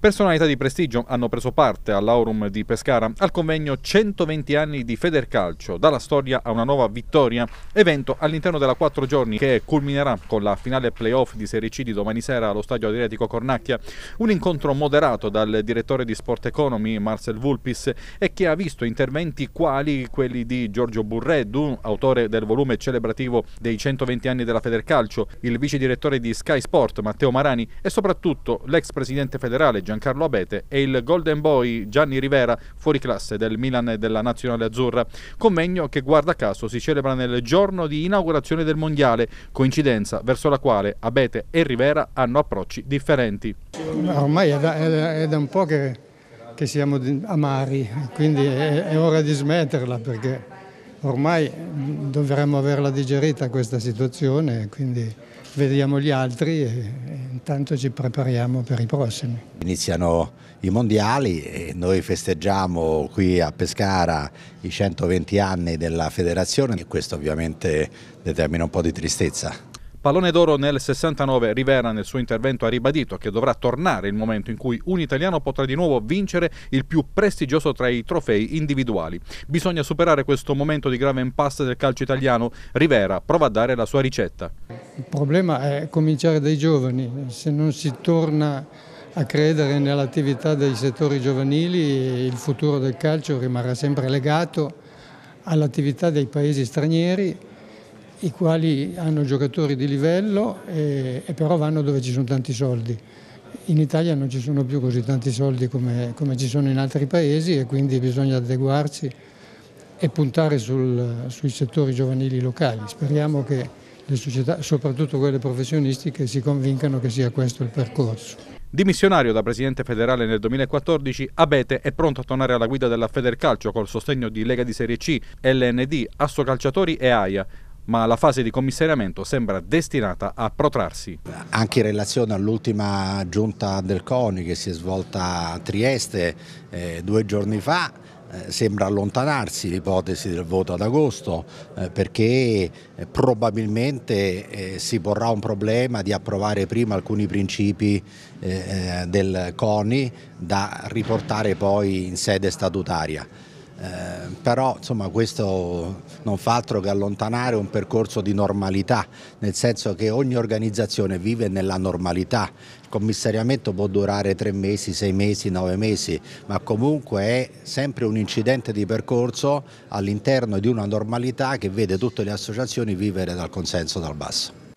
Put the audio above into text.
Personalità di prestigio hanno preso parte all'Aurum di Pescara al convegno 120 anni di Federcalcio, dalla storia a una nuova vittoria, evento all'interno della quattro giorni che culminerà con la finale playoff di Serie C di domani sera allo stadio Adriatico Cornacchia, un incontro moderato dal direttore di Sport Economy Marcel Vulpis e che ha visto interventi quali quelli di Giorgio Burreddu, autore del volume celebrativo dei 120 anni della Federcalcio, il vice direttore di Sky Sport Matteo Marani e soprattutto l'ex presidente federale Giancarlo Abete e il Golden Boy Gianni Rivera, fuori classe del Milan e della Nazionale Azzurra. Convegno che guarda caso si celebra nel giorno di inaugurazione del Mondiale, coincidenza verso la quale Abete e Rivera hanno approcci differenti. Ormai è da, è è da un po' che, che, siamo amari, quindi è, è ora di smetterla perché ormai mm, dovremmo averla digerita questa situazione, quindi vediamo gli altri e, intanto ci prepariamo per i prossimi. Iniziano i mondiali e noi festeggiamo qui a Pescara i 120 anni della federazione e questo ovviamente determina un po' di tristezza. Pallone d'oro nel 69, Rivera nel suo intervento ha ribadito che dovrà tornare il momento in cui un italiano potrà di nuovo vincere il più prestigioso tra i trofei individuali. Bisogna superare questo momento di grave impasse del calcio italiano. Rivera prova a dare la sua ricetta. Il problema è cominciare dai giovani, se non si torna a credere nell'attività dei settori giovanili il futuro del calcio rimarrà sempre legato all'attività dei paesi stranieri i quali hanno giocatori di livello e, e, però vanno dove ci sono tanti soldi. In Italia non ci sono più così tanti soldi come, come ci sono in altri paesi e quindi bisogna adeguarsi e puntare sul, sui settori giovanili locali. Speriamo che le società, soprattutto quelle professionistiche, si convincano che sia questo il percorso. Dimissionario da presidente federale nel 2014, Abete è pronto a tornare alla guida della Federcalcio col sostegno di Lega di Serie C, LND, Asso Calciatori e AIA ma la fase di commissariamento sembra destinata a protrarsi. Anche in relazione all'ultima giunta del CONI che si è svolta a Trieste eh, due giorni fa, eh, sembra allontanarsi l'ipotesi del voto ad agosto eh, perché eh, probabilmente si porrà un problema di approvare prima alcuni principi del CONI da riportare poi in sede statutaria. Eh, però insomma, questo non fa altro che allontanare un percorso di normalità, nel senso che ogni organizzazione vive nella normalità. Il commissariamento può durare tre mesi, sei mesi, nove mesi, ma comunque è sempre un incidente di percorso all'interno di una normalità che vede tutte le associazioni vivere dal consenso dal basso.